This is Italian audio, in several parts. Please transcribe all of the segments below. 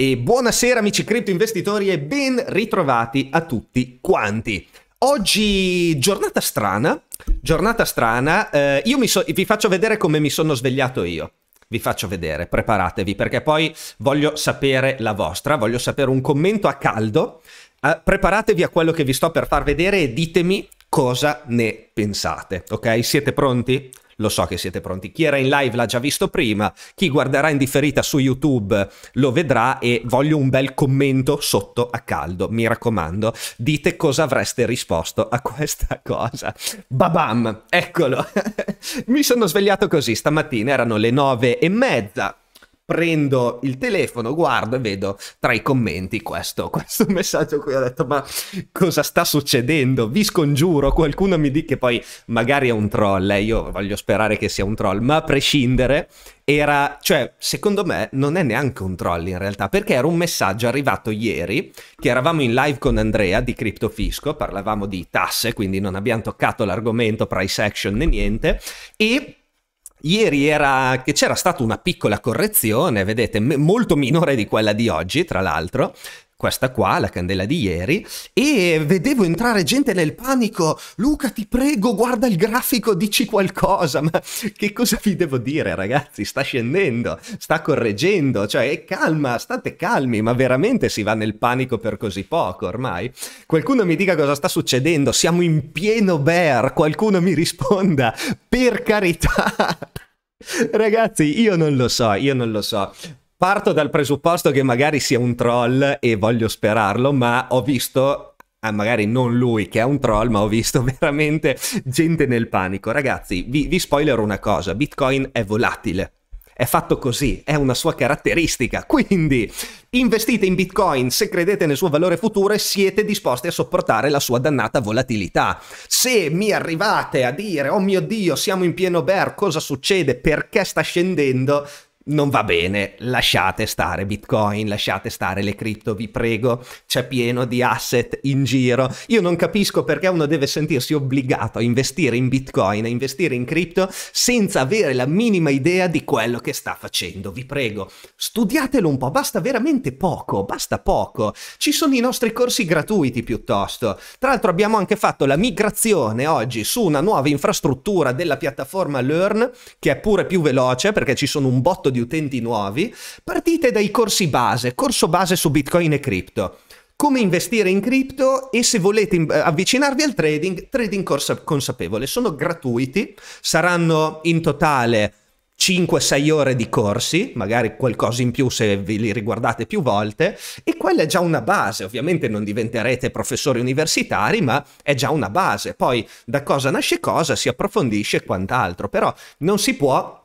E buonasera amici cripto investitori e ben ritrovati a tutti quanti. Oggi giornata strana, giornata strana, eh, io so vi faccio vedere come mi sono svegliato io. Vi faccio vedere, preparatevi perché poi voglio sapere la vostra, voglio sapere un commento a caldo. Eh, preparatevi a quello che vi sto per far vedere e ditemi cosa ne pensate, ok? Siete pronti? Lo so che siete pronti. Chi era in live l'ha già visto prima, chi guarderà in differita su YouTube lo vedrà e voglio un bel commento sotto a caldo. Mi raccomando, dite cosa avreste risposto a questa cosa. Babam, eccolo. Mi sono svegliato così stamattina, erano le nove e mezza prendo il telefono, guardo e vedo tra i commenti questo, questo messaggio qui. Ho detto, ma cosa sta succedendo? Vi scongiuro, qualcuno mi dica che poi magari è un troll, eh? io voglio sperare che sia un troll, ma a prescindere era, cioè, secondo me non è neanche un troll in realtà, perché era un messaggio arrivato ieri, che eravamo in live con Andrea di Criptofisco, parlavamo di tasse, quindi non abbiamo toccato l'argomento price action né niente, e Ieri era che c'era stata una piccola correzione, vedete, m- molto minore di quella di oggi, tra l'altro, questa qua, la candela di ieri, e vedevo entrare gente nel panico, Luca ti prego guarda il grafico, dici qualcosa, ma che cosa vi devo dire ragazzi, sta scendendo, sta correggendo, cioè calma, state calmi, ma veramente si va nel panico per così poco ormai? Qualcuno mi dica cosa sta succedendo, siamo in pieno bear, qualcuno mi risponda, per carità! Ragazzi, io non lo so, io non lo so. Parto dal presupposto che magari sia un troll e voglio sperarlo, ma ho visto, ah, magari non lui che è un troll, ma ho visto veramente gente nel panico. Ragazzi, vi, vi spoilerò una cosa, Bitcoin è volatile. È fatto così, è una sua caratteristica. Quindi investite in Bitcoin se credete nel suo valore futuro e siete disposti a sopportare la sua dannata volatilità. Se mi arrivate a dire, oh mio Dio, siamo in pieno bear, cosa succede? Perché sta scendendo? non va bene, lasciate stare Bitcoin, lasciate stare le cripto, vi prego, c'è pieno di asset in giro. Io non capisco perché uno deve sentirsi obbligato a investire in Bitcoin, a investire in cripto, senza avere la minima idea di quello che sta facendo. Vi prego, studiatelo un po', basta veramente poco, basta poco. Ci sono i nostri corsi gratuiti piuttosto. Tra l'altro abbiamo anche fatto la migrazione oggi su una nuova infrastruttura della piattaforma Learn, che è pure più veloce perché ci sono un botto di di utenti nuovi, partite dai corsi base, corso base su Bitcoin e cripto come investire in cripto e se volete eh, avvicinarvi al trading, trading corsa consapevole. Sono gratuiti, saranno in totale 5-6 ore di corsi, magari qualcosa in più se vi li riguardate più volte, e quella è già una base, ovviamente non diventerete professori universitari, ma è già una base. Poi da cosa nasce cosa, si approfondisce e quant'altro, però non si può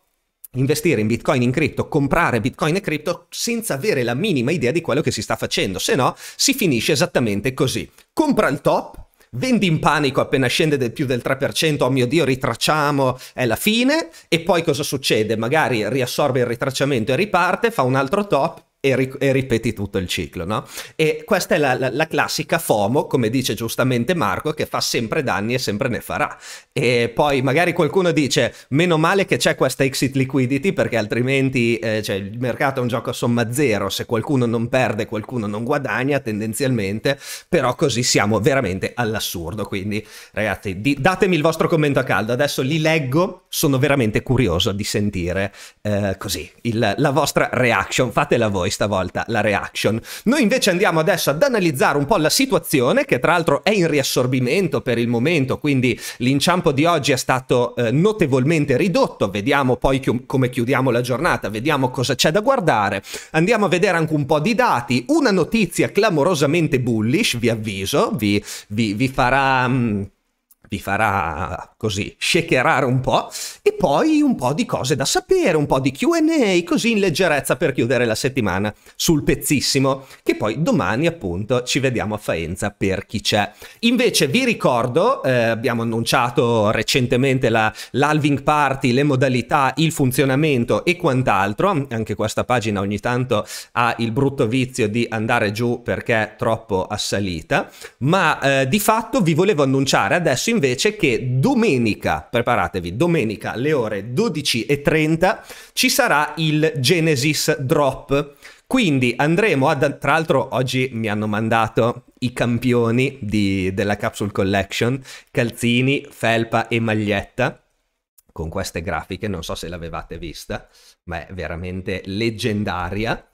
investire in bitcoin in cripto, comprare bitcoin e cripto senza avere la minima idea di quello che si sta facendo, se no si finisce esattamente così. Compra il top, vendi in panico appena scende del più del 3%, oh mio Dio, ritracciamo, è la fine, e poi cosa succede? Magari riassorbe il ritracciamento e riparte, fa un altro top, e, ri- e ripeti tutto il ciclo, no? E questa è la, la, la, classica FOMO, come dice giustamente Marco, che fa sempre danni e sempre ne farà. E poi magari qualcuno dice, meno male che c'è questa exit liquidity perché altrimenti eh, cioè, il mercato è un gioco a somma zero, se qualcuno non perde qualcuno non guadagna tendenzialmente, però così siamo veramente all'assurdo. Quindi ragazzi, di- datemi il vostro commento a caldo, adesso li leggo, sono veramente curioso di sentire eh, così il, la vostra reaction, fatela voi questa volta la reaction. Noi invece andiamo adesso ad analizzare un po' la situazione, che tra l'altro è in riassorbimento per il momento, quindi l'inciampo di oggi è stato eh, notevolmente ridotto. Vediamo poi chi- come chiudiamo la giornata, vediamo cosa c'è da guardare. Andiamo a vedere anche un po' di dati. Una notizia clamorosamente bullish, vi avviso, vi, vi, vi farà. Mh, mm, vi farà così shakerare un po' e poi un po' di cose da sapere, un po' di QA così in leggerezza per chiudere la settimana sul pezzissimo che poi domani appunto ci vediamo a Faenza per chi c'è. Invece vi ricordo, eh, abbiamo annunciato recentemente la, l'Alving Party, le modalità, il funzionamento e quant'altro, anche questa pagina ogni tanto ha il brutto vizio di andare giù perché è troppo assalita, ma eh, di fatto vi volevo annunciare adesso invece che domenica domenica, preparatevi, domenica alle ore 12.30 ci sarà il Genesis Drop. Quindi andremo ad... Tra l'altro oggi mi hanno mandato i campioni di, della Capsule Collection, calzini, felpa e maglietta con queste grafiche, non so se l'avevate vista, ma è veramente leggendaria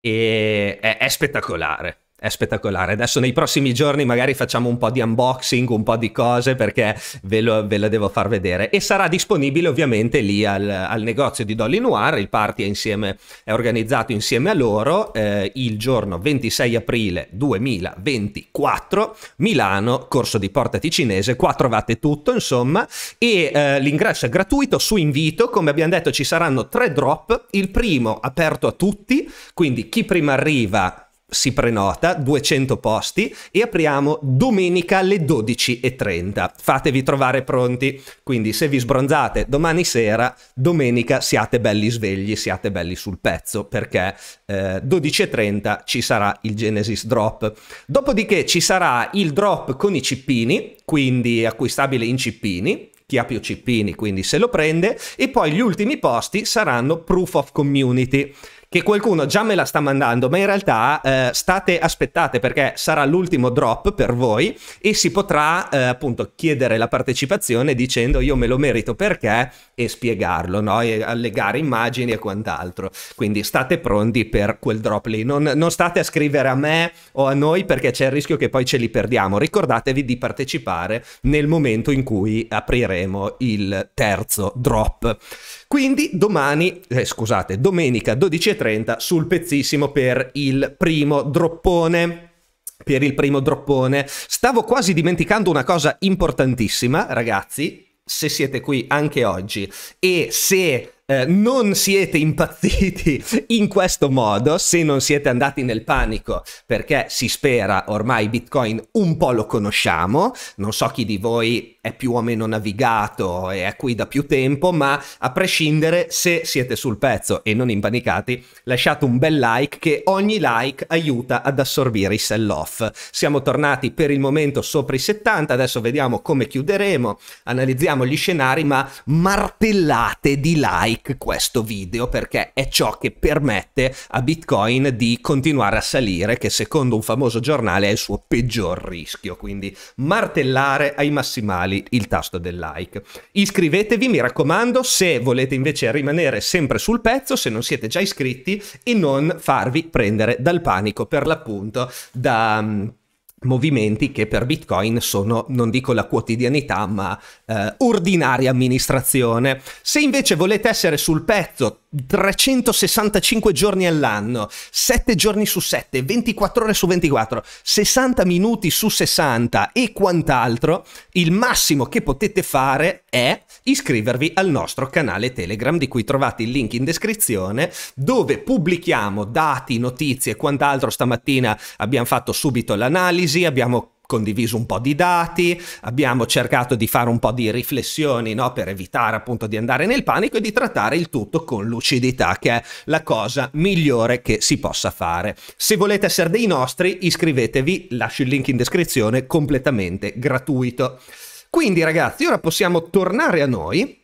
e è, è spettacolare è spettacolare. Adesso nei prossimi giorni magari facciamo un po' di unboxing, un po' di cose perché ve lo, ve lo devo far vedere. E sarà disponibile ovviamente lì al, al, negozio di Dolly Noir, il party è, insieme, è organizzato insieme a loro eh, il giorno 26 aprile 2024, Milano, corso di Porta Ticinese, qua trovate tutto insomma e eh, l'ingresso è gratuito su invito, come abbiamo detto ci saranno tre drop, il primo aperto a tutti, quindi chi prima arriva si prenota, 200 posti e apriamo domenica alle 12.30. Fatevi trovare pronti, quindi se vi sbronzate domani sera, domenica siate belli svegli, siate belli sul pezzo perché eh, 12.30 ci sarà il Genesis Drop. Dopodiché ci sarà il drop con i cippini, quindi acquistabile in cippini, chi ha più cippini quindi se lo prende e poi gli ultimi posti saranno Proof of Community che qualcuno già me la sta mandando, ma in realtà eh, state aspettate perché sarà l'ultimo drop per voi e si potrà eh, appunto chiedere la partecipazione dicendo io me lo merito perché e spiegarlo, no? e allegare immagini e quant'altro. Quindi state pronti per quel drop lì, non, non state a scrivere a me o a noi perché c'è il rischio che poi ce li perdiamo. Ricordatevi di partecipare nel momento in cui apriremo il terzo drop. Quindi domani, eh, scusate, domenica 12.30 sul pezzissimo per il primo droppone per il primo droppone. Stavo quasi dimenticando una cosa importantissima, ragazzi, se siete qui anche oggi e se eh, non siete impazziti in questo modo, se non siete andati nel panico, perché si spera ormai Bitcoin un po' lo conosciamo, non so chi di voi è più o meno navigato e è qui da più tempo, ma a prescindere se siete sul pezzo e non impanicati, lasciate un bel like che ogni like aiuta ad assorbire i sell off. Siamo tornati per il momento sopra i 70, adesso vediamo come chiuderemo, analizziamo gli scenari, ma martellate di like like questo video perché è ciò che permette a Bitcoin di continuare a salire, che secondo un famoso giornale è il suo peggior rischio, quindi martellare ai massimali il tasto del like. Iscrivetevi, mi raccomando, se volete invece rimanere sempre sul pezzo, se non siete già iscritti, e non farvi prendere dal panico per l'appunto da movimenti che per Bitcoin sono, non dico la quotidianità, ma eh, ordinaria amministrazione. Se invece volete essere sul pezzo 365 giorni all'anno, 7 giorni su 7, 24 ore su 24, 60 minuti su 60 e quant'altro, il massimo che potete fare è iscrivervi al nostro canale Telegram di cui trovate il link in descrizione dove pubblichiamo dati, notizie e quant'altro. Stamattina abbiamo fatto subito l'analisi analisi, abbiamo condiviso un po' di dati, abbiamo cercato di fare un po' di riflessioni no? per evitare appunto di andare nel panico e di trattare il tutto con lucidità, che è la cosa migliore che si possa fare. Se volete essere dei nostri, iscrivetevi, lascio il link in descrizione, completamente gratuito. Quindi ragazzi, ora possiamo tornare a noi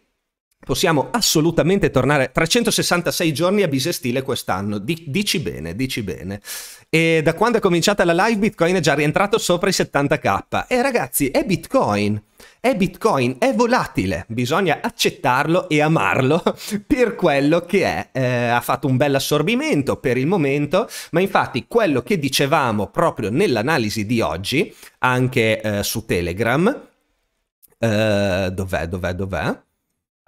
possiamo assolutamente tornare 366 giorni a bisestile quest'anno, Di, dici bene, dici bene. E da quando è cominciata la live Bitcoin è già rientrato sopra i 70k. E ragazzi, è Bitcoin. È Bitcoin, è volatile, bisogna accettarlo e amarlo per quello che è. Eh, ha fatto un bel assorbimento per il momento, ma infatti quello che dicevamo proprio nell'analisi di oggi, anche eh, su Telegram, eh, dov'è, dov'è, dov'è?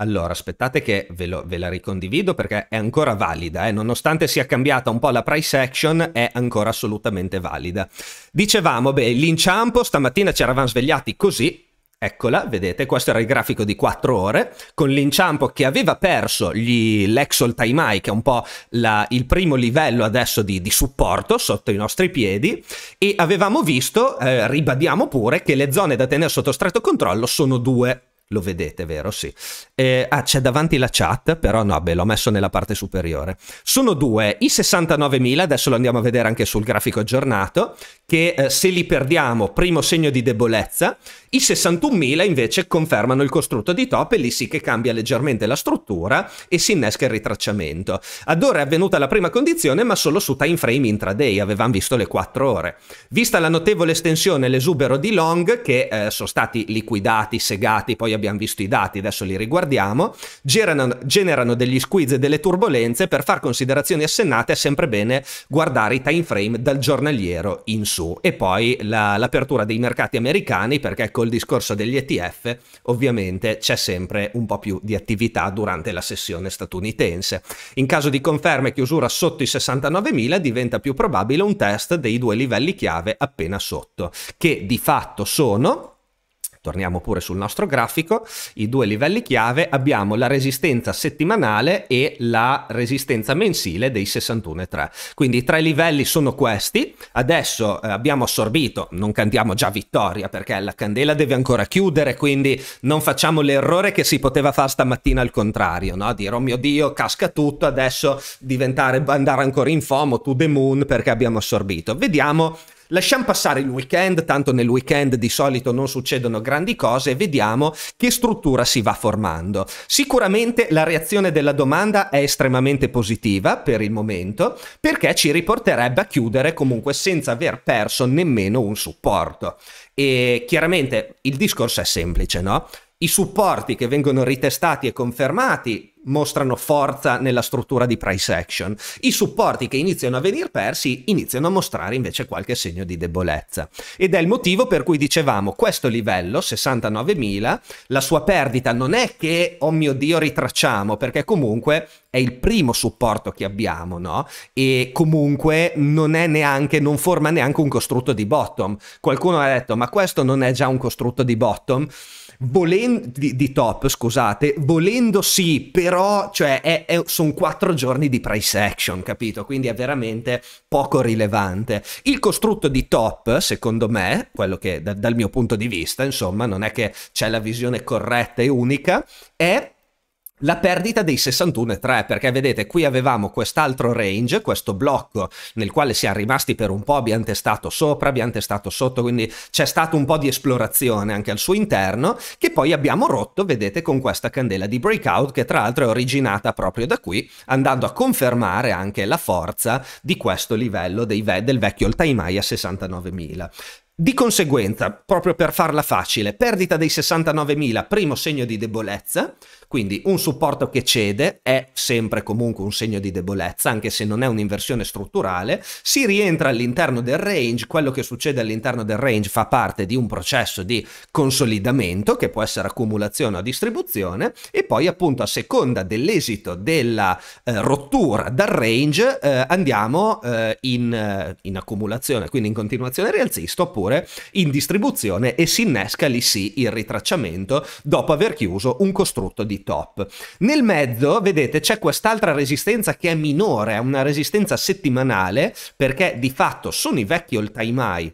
Allora, aspettate che ve, lo, ve, la ricondivido perché è ancora valida, eh? nonostante sia cambiata un po' la price action, è ancora assolutamente valida. Dicevamo, beh, l'inciampo, stamattina ci eravamo svegliati così, eccola, vedete, questo era il grafico di 4 ore, con l'inciampo che aveva perso gli, l'Exol High, che è un po' la, il primo livello adesso di, di, supporto sotto i nostri piedi, e avevamo visto, eh, ribadiamo pure, che le zone da tenere sotto stretto controllo sono due, lo vedete, vero? Sì. Eh, ah, c'è davanti la chat, però no, beh, l'ho messo nella parte superiore. Sono due, i 69.000, adesso lo andiamo a vedere anche sul grafico aggiornato, che eh, se li perdiamo, primo segno di debolezza, i 61.000 invece confermano il costrutto di top e lì sì che cambia leggermente la struttura e si innesca il ritracciamento. Ad ora è avvenuta la prima condizione, ma solo su time frame intraday, avevamo visto le 4 ore. Vista la notevole estensione e l'esubero di long, che eh, sono stati liquidati, segati, poi abbiamo visto i dati, adesso li riguardiamo, generano, generano degli squeeze e delle turbulenze, per far considerazioni assennate è sempre bene guardare i time frame dal giornaliero in su e poi la, l'apertura dei mercati americani perché col discorso degli ETF ovviamente c'è sempre un po' più di attività durante la sessione statunitense. In caso di conferma e chiusura sotto i 69.000 diventa più probabile un test dei due livelli chiave appena sotto, che di fatto sono Torniamo pure sul nostro grafico, i due livelli chiave abbiamo la resistenza settimanale e la resistenza mensile dei 61,3. Quindi i tre livelli sono questi, adesso eh, abbiamo assorbito, non cantiamo già vittoria perché la candela deve ancora chiudere, quindi non facciamo l'errore che si poteva fare stamattina al contrario, no? dire oh mio dio casca tutto, adesso diventare, andare ancora in FOMO, to the moon perché abbiamo assorbito. Vediamo Lasciamo passare il weekend, tanto nel weekend di solito non succedono grandi cose e vediamo che struttura si va formando. Sicuramente la reazione della domanda è estremamente positiva per il momento perché ci riporterebbe a chiudere comunque senza aver perso nemmeno un supporto. E chiaramente il discorso è semplice, no? I supporti che vengono ritestati e confermati mostrano forza nella struttura di price action. I supporti che iniziano a venire persi iniziano a mostrare invece qualche segno di debolezza. Ed è il motivo per cui dicevamo questo livello, 69.000, la sua perdita non è che, oh mio Dio, ritracciamo, perché comunque è il primo supporto che abbiamo, no? E comunque non è neanche, non forma neanche un costrutto di bottom. Qualcuno ha detto, ma questo non è già un costrutto di bottom? volendo di, di, top, scusate, volendo sì, però cioè, sono quattro giorni di price action, capito? Quindi è veramente poco rilevante. Il costrutto di top, secondo me, quello che da, dal mio punto di vista, insomma, non è che c'è la visione corretta e unica, è la perdita dei 61,3 perché vedete qui avevamo quest'altro range, questo blocco nel quale siamo rimasti per un po', abbiamo testato sopra, abbiamo testato sotto, quindi c'è stato un po' di esplorazione anche al suo interno che poi abbiamo rotto, vedete, con questa candela di breakout che tra l'altro è originata proprio da qui, andando a confermare anche la forza di questo livello ve del vecchio Altaimai a 69.000. Di conseguenza, proprio per farla facile, perdita dei 69.000, primo segno di debolezza, quindi un supporto che cede è sempre comunque un segno di debolezza, anche se non è un'inversione strutturale, si rientra all'interno del range, quello che succede all'interno del range fa parte di un processo di consolidamento che può essere accumulazione o distribuzione e poi appunto a seconda dell'esito della eh, rottura dal range eh, andiamo eh, in, eh, in accumulazione, quindi in continuazione rialzista oppure in distribuzione e si innesca lì sì il ritracciamento dopo aver chiuso un costrutto di top. Nel mezzo, vedete, c'è quest'altra resistenza che è minore, è una resistenza settimanale, perché di fatto sono i vecchi all time high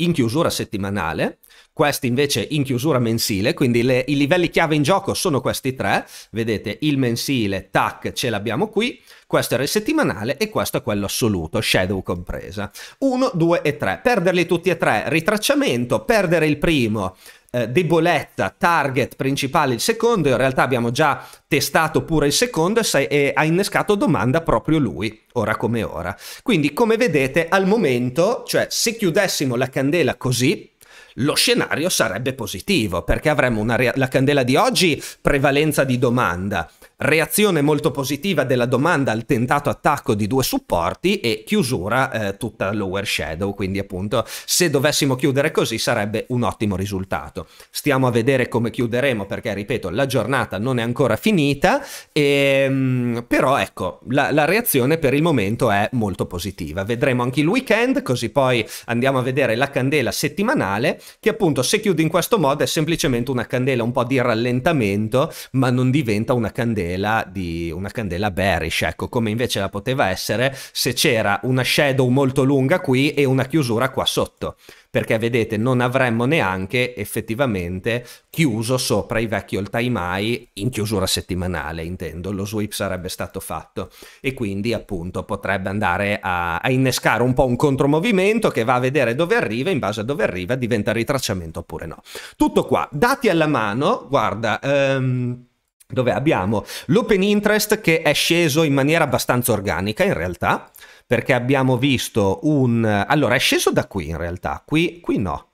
in chiusura settimanale, questi invece in chiusura mensile, quindi le, i livelli chiave in gioco sono questi tre, vedete il mensile, tac, ce l'abbiamo qui, questo era il settimanale e questo è quello assoluto, shadow compresa. 1, 2 e 3, perderli tutti e tre, ritracciamento, perdere il primo, eh, debolezza, target principale il secondo, in realtà abbiamo già testato pure il secondo e, e ha innescato domanda proprio lui, ora come ora. Quindi come vedete al momento, cioè se chiudessimo la candela così, lo scenario sarebbe positivo perché avremmo una la candela di oggi prevalenza di domanda, reazione molto positiva della domanda al tentato attacco di due supporti e chiusura eh, tutta lower shadow, quindi appunto se dovessimo chiudere così sarebbe un ottimo risultato. Stiamo a vedere come chiuderemo perché ripeto la giornata non è ancora finita, e, ehm, però ecco la, la reazione per il momento è molto positiva. Vedremo anche il weekend così poi andiamo a vedere la candela settimanale che appunto se chiudo in questo modo è semplicemente una candela un po' di rallentamento ma non diventa una candela candela, di, una candela bearish, ecco, come invece la poteva essere se c'era una shadow molto lunga qui e una chiusura qua sotto perché vedete non avremmo neanche effettivamente chiuso sopra i vecchi all time high in chiusura settimanale intendo lo sweep sarebbe stato fatto e quindi appunto potrebbe andare a, a, innescare un po' un contromovimento che va a vedere dove arriva in base a dove arriva diventa ritracciamento oppure no tutto qua dati alla mano guarda um, dove abbiamo l'open interest che è sceso in maniera abbastanza organica in realtà, perché abbiamo visto un... Allora, è sceso da qui in realtà, qui, qui no.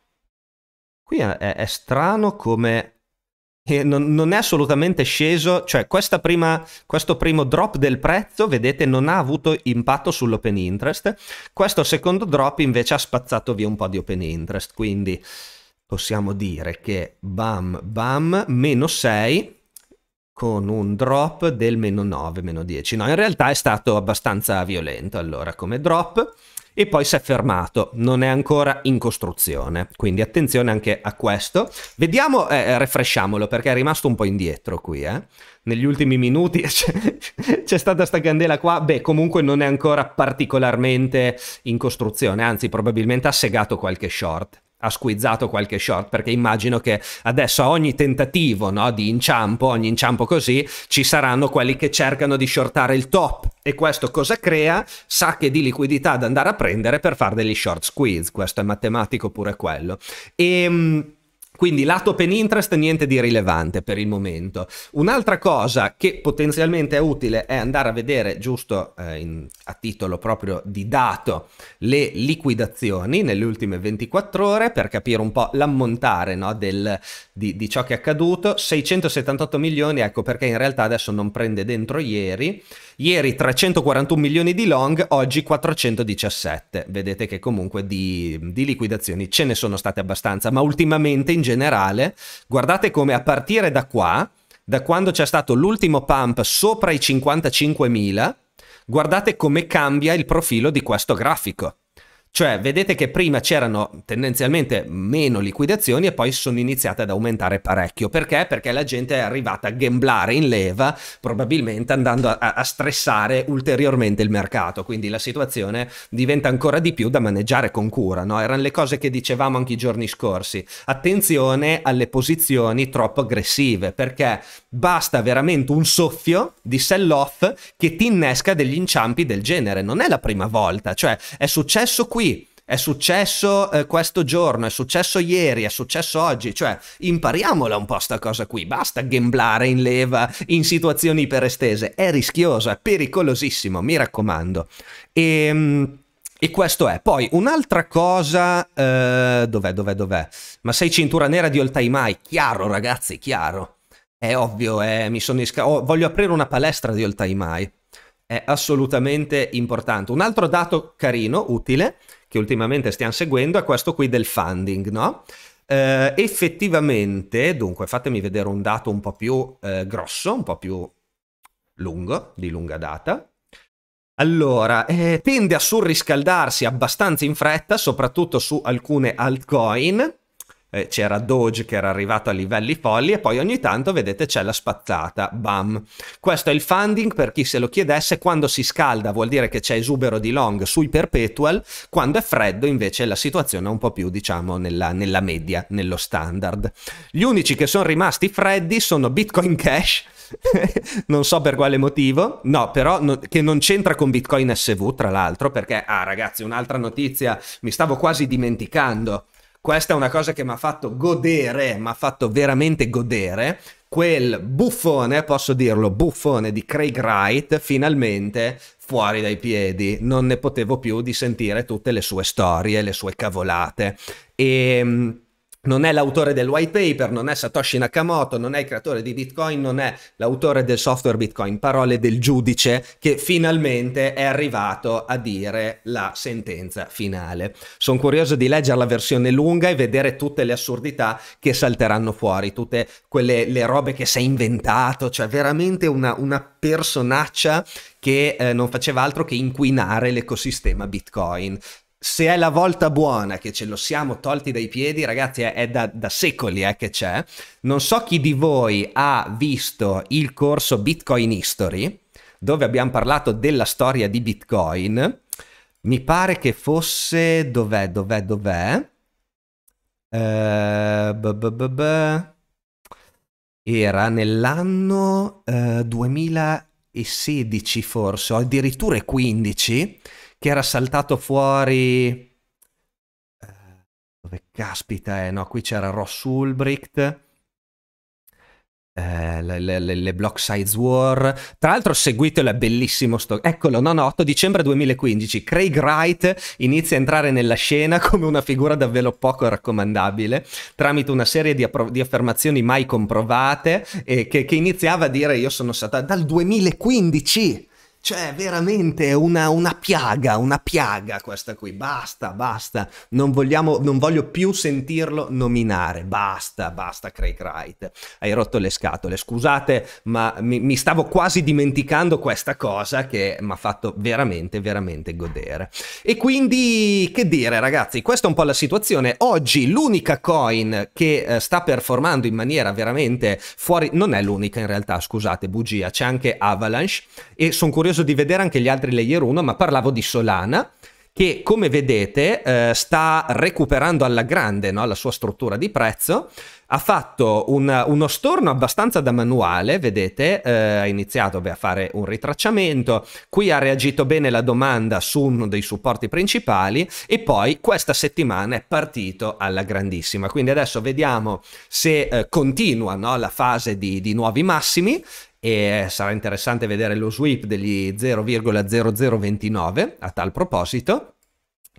Qui è, è strano come... Eh, non, non, è assolutamente sceso, cioè prima, questo primo drop del prezzo, vedete, non ha avuto impatto sull'open interest. Questo secondo drop invece ha spazzato via un po' di open interest, quindi possiamo dire che bam bam, meno 6 con un drop del meno 9, meno 10. No, in realtà è stato abbastanza violento allora come drop e poi si è fermato, non è ancora in costruzione, quindi attenzione anche a questo. Vediamo, eh, eh refresciamolo perché è rimasto un po' indietro qui, eh. negli ultimi minuti c'è stata sta candela qua, beh comunque non è ancora particolarmente in costruzione, anzi probabilmente ha segato qualche short ha squizzato qualche short perché immagino che adesso a ogni tentativo no, di inciampo, ogni inciampo così, ci saranno quelli che cercano di shortare il top e questo cosa crea? Sacche di liquidità da andare a prendere per fare degli short squeeze, questo è matematico pure quello. E ehm, quindi lato open interest niente di rilevante per il momento. Un'altra cosa che potenzialmente è utile è andare a vedere giusto eh, in, a titolo proprio di dato le liquidazioni nelle ultime 24 ore per capire un po' l'ammontare no, del, di, di ciò che è accaduto. 678 milioni, ecco perché in realtà adesso non prende dentro ieri. Ieri 341 milioni di long, oggi 417. Vedete che comunque di, di liquidazioni ce ne sono state abbastanza, ma ultimamente in generale, guardate come a partire da qua, da quando c'è stato l'ultimo pump sopra i 55.000, guardate come cambia il profilo di questo grafico cioè, vedete che prima c'erano tendenzialmente meno liquidazioni e poi sono iniziate ad aumentare parecchio. Perché? Perché la gente è arrivata a gamblare in leva, probabilmente andando a, a stressare ulteriormente il mercato. Quindi la situazione diventa ancora di più da maneggiare con cura. No? Erano le cose che dicevamo anche i giorni scorsi. Attenzione alle posizioni troppo aggressive, perché basta veramente un soffio di sell-off che ti innesca degli inciampi del genere. Non è la prima volta, cioè è successo qui è successo eh, questo giorno, è successo ieri, è successo oggi, cioè impariamola un po' sta cosa qui, basta gamblare in leva in situazioni iperestese, è rischiosa, è pericolosissimo, mi raccomando. E... Ehm, e questo è. Poi un'altra cosa. Eh, dov'è, dov'è, dov'è? Ma sei cintura nera di All Mai? Chiaro, ragazzi, chiaro. È ovvio, eh, mi sono isca- oh, voglio aprire una palestra di All Mai. È assolutamente importante. Un altro dato carino, utile, che ultimamente stiamo seguendo è questo qui del funding, no? Eh, effettivamente, dunque, fatemi vedere un dato un po' più eh, grosso, un po' più lungo, di lunga data. Allora, eh, tende a surriscaldarsi abbastanza in fretta, soprattutto su alcune altcoin, eh, c'era Doge che era arrivato a livelli folli e poi ogni tanto vedete c'è la spazzata, bam. Questo è il funding per chi se lo chiedesse, quando si scalda vuol dire che c'è esubero di long sui perpetual, quando è freddo invece la situazione è un po' più diciamo nella, nella media, nello standard. Gli unici che sono rimasti freddi sono Bitcoin Cash, non so per quale motivo, no, però no, che non c'entra con Bitcoin SV, tra l'altro, perché, ah ragazzi, un'altra notizia, mi stavo quasi dimenticando. Questa è una cosa che mi ha fatto godere, mi ha fatto veramente godere. Quel buffone, posso dirlo, buffone di Craig Wright, finalmente fuori dai piedi. Non ne potevo più di sentire tutte le sue storie, le sue cavolate. E ehm, non è l'autore del white paper, non è Satoshi Nakamoto, non è il creatore di Bitcoin, non è l'autore del software Bitcoin, parole del giudice che finalmente è arrivato a dire la sentenza finale. Sono curioso di leggere la versione lunga e vedere tutte le assurdità che salteranno fuori, tutte quelle le robe che si è inventato, cioè veramente una, una personaccia che eh, non faceva altro che inquinare l'ecosistema Bitcoin se è la volta buona che ce lo siamo tolti dai piedi, ragazzi, è, è da, da, secoli eh, che c'è. Non so chi di voi ha visto il corso Bitcoin History, dove abbiamo parlato della storia di Bitcoin. Mi pare che fosse... Dov'è, dov'è, dov'è? Eh, Era nell'anno eh, 2016 forse, o addirittura 15 che era saltato fuori... Eh, dove caspita eh, No, qui c'era Ross Ulbricht. Eh, le, le, le, Block Size War. Tra l'altro seguitelo, è bellissimo sto... Eccolo, no, no, 8 dicembre 2015. Craig Wright inizia a entrare nella scena come una figura davvero poco raccomandabile tramite una serie di, appro- di affermazioni mai comprovate e eh, che, che iniziava a dire io sono stata dal 2015 cioè, veramente una, una piaga, una piaga questa qui. Basta, basta. Non, vogliamo, non voglio più sentirlo nominare. Basta, basta, Craig Wright. Hai rotto le scatole. Scusate, ma mi, mi stavo quasi dimenticando questa cosa che mi ha fatto veramente, veramente godere. E quindi, che dire, ragazzi, questa è un po' la situazione. Oggi l'unica coin che eh, sta performando in maniera veramente fuori... Non è l'unica in realtà, scusate, bugia. C'è anche Avalanche e sono curioso curioso di vedere anche gli altri layer 1, ma parlavo di Solana che come vedete eh, sta recuperando alla grande no? la sua struttura di prezzo, ha fatto un, uno storno abbastanza da manuale, vedete, eh, ha iniziato beh, a fare un ritracciamento, qui ha reagito bene la domanda su uno dei supporti principali e poi questa settimana è partito alla grandissima, quindi adesso vediamo se eh, continua no? la fase di, di nuovi massimi e sarà interessante vedere lo sweep degli 0,0029 a tal proposito.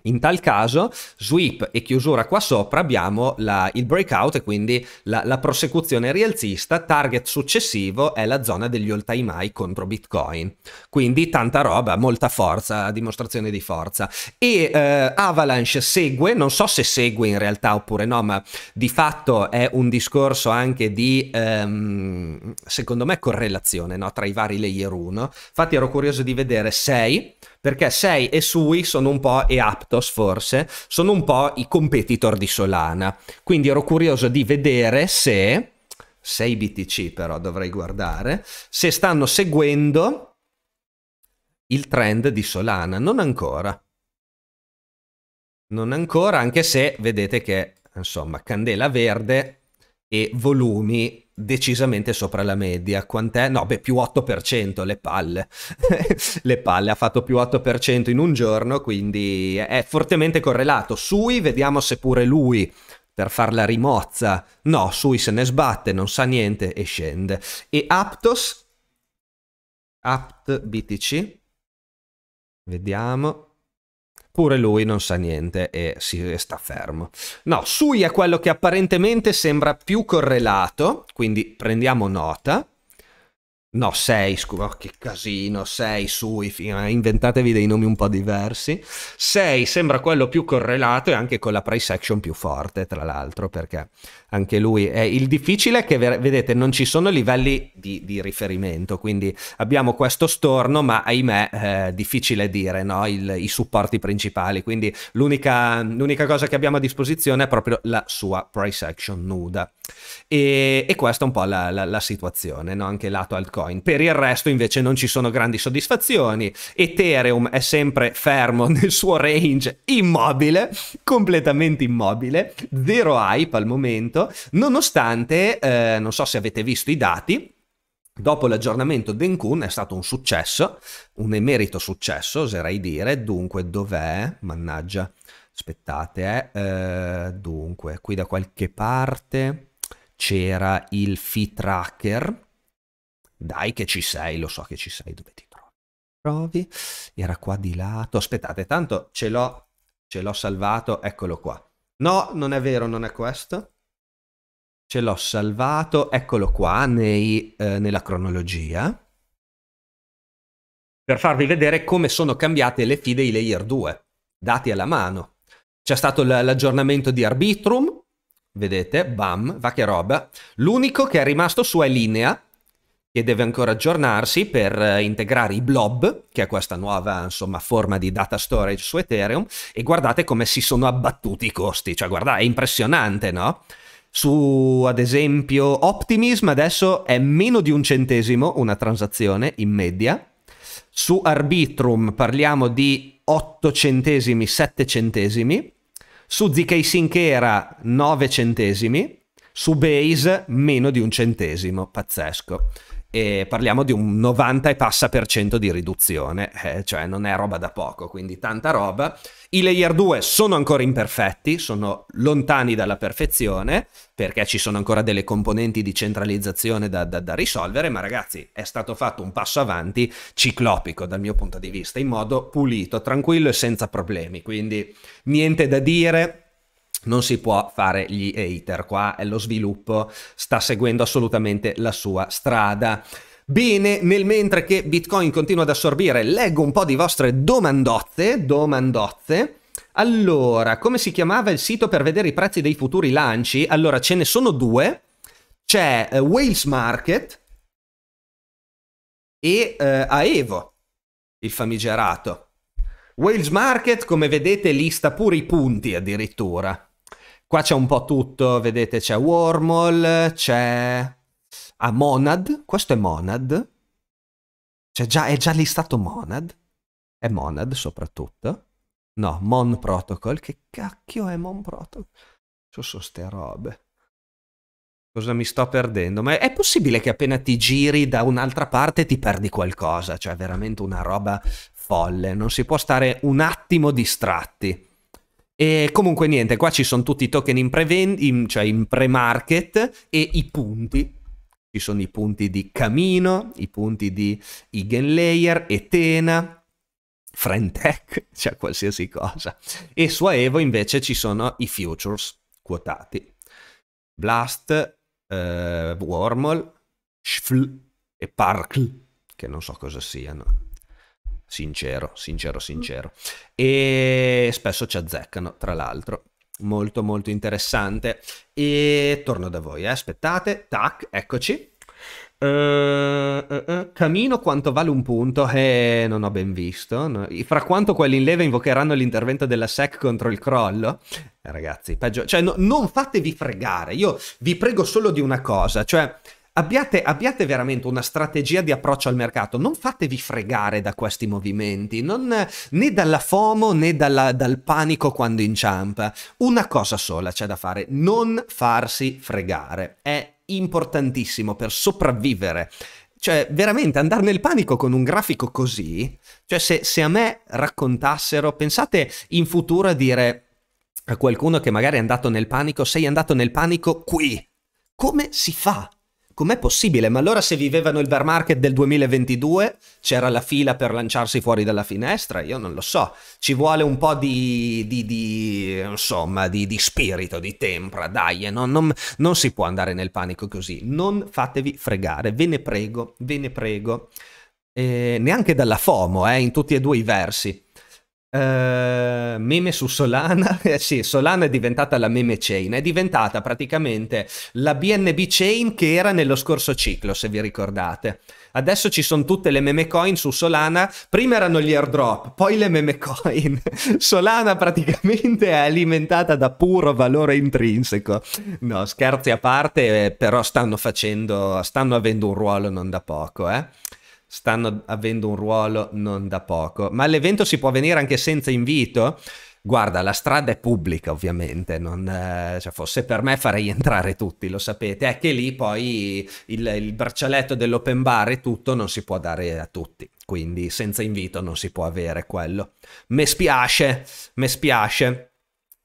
In tal caso, sweep e chiusura qua sopra abbiamo la, il breakout e quindi la, la, prosecuzione rialzista, target successivo è la zona degli all time high contro Bitcoin. Quindi tanta roba, molta forza, dimostrazione di forza. E eh, Avalanche segue, non so se segue in realtà oppure no, ma di fatto è un discorso anche di, ehm, secondo me, correlazione no? tra i vari layer 1. Infatti ero curioso di vedere 6 perché 6 e Sui sono un po' e Aptos forse, sono un po' i competitor di Solana. Quindi ero curioso di vedere se 6 BTC però dovrei guardare, se stanno seguendo il trend di Solana, non ancora. Non ancora, anche se vedete che insomma, candela verde e volumi decisamente sopra la media. Quant'è? No, beh, più 8%, le palle. le palle, ha fatto più 8% in un giorno, quindi è fortemente correlato. Sui, vediamo se pure lui per far la rimozza. No, Sui se ne sbatte, non sa niente e scende. E Aptos, Apt BTC, vediamo. Pure lui non sa niente e si sta fermo. No, Sui è quello che apparentemente sembra più correlato, quindi prendiamo nota. No, 6, scusa, oh, che casino, 6 sui, eh, inventatevi dei nomi un po' diversi. 6 sembra quello più correlato e anche con la price action più forte, tra l'altro, perché anche lui. Eh, il difficile è che, vedete, non ci sono livelli di, di riferimento, quindi abbiamo questo storno, ma ahimè, eh, difficile dire no? il, i supporti principali. Quindi l'unica, l'unica, cosa che abbiamo a disposizione è proprio la sua price action nuda. E, e questa è un po' la, la, la situazione, no? anche lato altcoin. Per il resto, invece, non ci sono grandi soddisfazioni. Ethereum è sempre fermo nel suo range, immobile, completamente immobile, zero hype al momento aggiornamento, nonostante, eh, non so se avete visto i dati, Dopo l'aggiornamento Denkun è stato un successo, un emerito successo, oserei dire. Dunque, dov'è? Mannaggia, aspettate, eh. Eh, dunque, qui da qualche parte c'era il fee tracker. Dai che ci sei, lo so che ci sei, dove ti trovi? Era qua di lato. Aspettate, tanto ce l'ho, ce l'ho salvato, eccolo qua. No, non è vero, non è questo ce l'ho salvato, eccolo qua nei, eh, nella cronologia, per farvi vedere come sono cambiate le fee i layer 2, dati alla mano. C'è stato l- l'aggiornamento di Arbitrum, vedete, bam, va che roba. L'unico che è rimasto su è Linea, che deve ancora aggiornarsi per eh, integrare i blob, che è questa nuova insomma, forma di data storage su Ethereum, e guardate come si sono abbattuti i costi, cioè guardate, è impressionante, no? Su, ad esempio, Optimism adesso è meno di un centesimo una transazione in media. Su Arbitrum parliamo di 8 centesimi, 7 centesimi. Su ZK Sincera 9 centesimi. Su Base meno di un centesimo. Pazzesco e parliamo di un 90 e passa per cento di riduzione, eh, cioè non è roba da poco, quindi tanta roba. I layer 2 sono ancora imperfetti, sono lontani dalla perfezione, perché ci sono ancora delle componenti di centralizzazione da, da, da risolvere, ma ragazzi è stato fatto un passo avanti ciclopico dal mio punto di vista, in modo pulito, tranquillo e senza problemi, quindi niente da dire non si può fare gli hater qua e lo sviluppo sta seguendo assolutamente la sua strada. Bene, nel mentre che Bitcoin continua ad assorbire, leggo un po' di vostre domandozze, domandozze. Allora, come si chiamava il sito per vedere i prezzi dei futuri lanci? Allora, ce ne sono due. C'è uh, eh, Wales Market e uh, Aevo, il famigerato. Wales Market, come vedete, lista pure i punti addirittura. Qua c'è un po' tutto, vedete, c'è Wormhole, c'è... Ah, Monad, questo è Monad. C'è già, è già listato Monad. È Monad soprattutto. No, Mon Protocol. Che cacchio è Mon Protocol? Ci sono ste robe. Cosa mi sto perdendo? Ma è possibile che appena ti giri da un'altra parte ti perdi qualcosa? Cioè, veramente una roba folle. Non si può stare un attimo distratti. E comunque niente, qua ci sono tutti i token in cioè pre-market cioè pre e i punti. Ci sono i punti di Camino, i punti di Eigenlayer, Etena, Frentech, cioè qualsiasi cosa. E su Evo invece ci sono i futures quotati. Blast, eh, Wormhole, Schfl e Parkl, che non so cosa siano sincero, sincero, sincero. E spesso ci azzeccano, tra l'altro. Molto, molto interessante. E torno da voi, eh. aspettate, tac, eccoci. Uh, uh, uh. Camino quanto vale un punto? Eh, non ho ben visto. No. Fra quanto quelli in leva invocheranno l'intervento della SEC contro il crollo? Eh, ragazzi, peggio. Cioè, no, non fatevi fregare. Io vi prego solo di una cosa. Cioè, Abbiate, abbiate, veramente una strategia di approccio al mercato, non fatevi fregare da questi movimenti, non, né dalla FOMO né dalla, dal panico quando inciampa. Una cosa sola c'è da fare, non farsi fregare. È importantissimo per sopravvivere. Cioè, veramente andare nel panico con un grafico così, cioè se, se a me raccontassero, pensate in futuro a dire a qualcuno che magari è andato nel panico, sei andato nel panico qui, come si fa? com'è possibile? Ma allora se vivevano il bear market del 2022 c'era la fila per lanciarsi fuori dalla finestra? Io non lo so, ci vuole un po' di, di, di insomma, di, di, spirito, di tempra, dai, eh, no? non, non si può andare nel panico così, non fatevi fregare, ve ne prego, ve ne prego. Eh, neanche dalla FOMO, eh, in tutti e due i versi. Ehm, meme su Solana, eh, sì, Solana è diventata la meme chain, è diventata praticamente la BNB chain che era nello scorso ciclo, se vi ricordate. Adesso ci sono tutte le meme coin su Solana, prima erano gli airdrop, poi le meme coin. Solana praticamente è alimentata da puro valore intrinseco. No, scherzi a parte, eh, però stanno facendo, stanno avendo un ruolo non da poco, eh stanno avendo un ruolo non da poco. Ma l'evento si può venire anche senza invito? Guarda, la strada è pubblica ovviamente, non, cioè, fosse per me farei entrare tutti, lo sapete, è che lì poi il, il braccialetto dell'open bar e tutto non si può dare a tutti, quindi senza invito non si può avere quello. Mi spiace, mi spiace.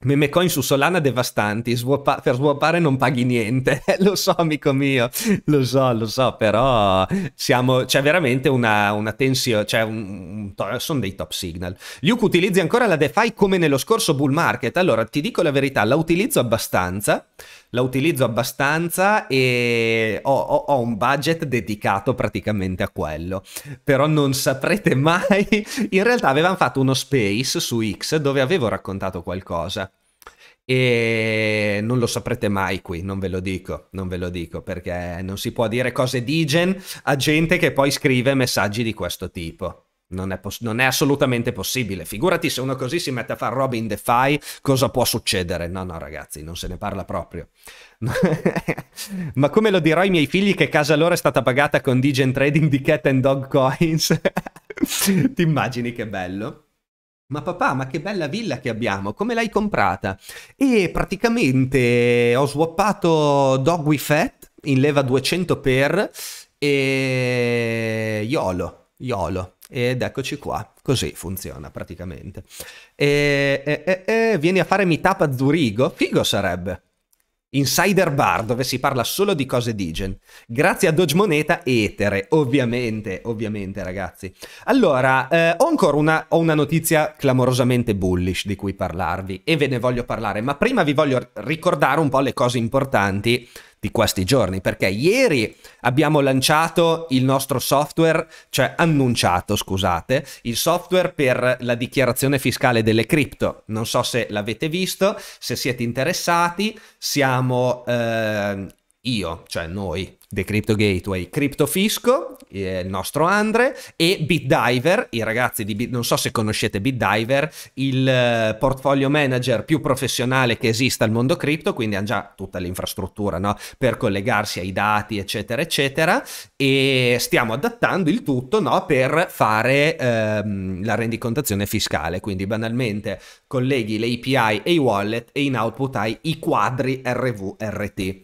Meme coin su Solana devastanti, Swap- per swappare non paghi niente, lo so amico mio, lo so, lo so, però siamo, c'è veramente una, una tensione, cioè un, un, sono dei top signal. Luke utilizzi ancora la DeFi come nello scorso bull market? Allora ti dico la verità, la utilizzo abbastanza, la utilizzo abbastanza e ho, ho, ho, un budget dedicato praticamente a quello. Però non saprete mai, in realtà avevamo fatto uno space su X dove avevo raccontato qualcosa. E non lo saprete mai qui, non ve lo dico, non ve lo dico perché non si può dire cose digen a gente che poi scrive messaggi di questo tipo. Non è, non è, assolutamente possibile. Figurati se uno così si mette a fare Robin in DeFi, cosa può succedere? No, no, ragazzi, non se ne parla proprio. Ma come lo dirò ai miei figli che casa loro è stata pagata con Digen Trading di Cat and Dog Coins? Ti immagini che bello? Ma papà, ma che bella villa che abbiamo, come l'hai comprata? E praticamente ho swappato Dog We Fat in leva 200 per e YOLO, YOLO ed eccoci qua, così funziona praticamente. E, e, e, e vieni a fare meetup a Zurigo, figo sarebbe. Insider Bar, dove si parla solo di cose digen. Grazie a Doge Moneta Etere, ovviamente, ovviamente ragazzi. Allora, eh, ho ancora una, ho una, notizia clamorosamente bullish di cui parlarvi e ve ne voglio parlare, ma prima vi voglio ricordare un po' le cose importanti di questi giorni, perché ieri abbiamo lanciato il nostro software, cioè annunciato, scusate, il software per la dichiarazione fiscale delle cripto. Non so se l'avete visto, se siete interessati, siamo eh, io, cioè noi, The Crypto Gateway, Cryptofisco, eh, il nostro Andre e BitDiver, i ragazzi di Bit, non so se conoscete BitDiver, il eh, portfolio manager più professionale che esista al mondo cripto, quindi hanno già tutta l'infrastruttura no? per collegarsi ai dati, eccetera, eccetera, e stiamo adattando il tutto no? per fare ehm, la rendicontazione fiscale, quindi banalmente colleghi le API e i wallet e in output hai i quadri RVRT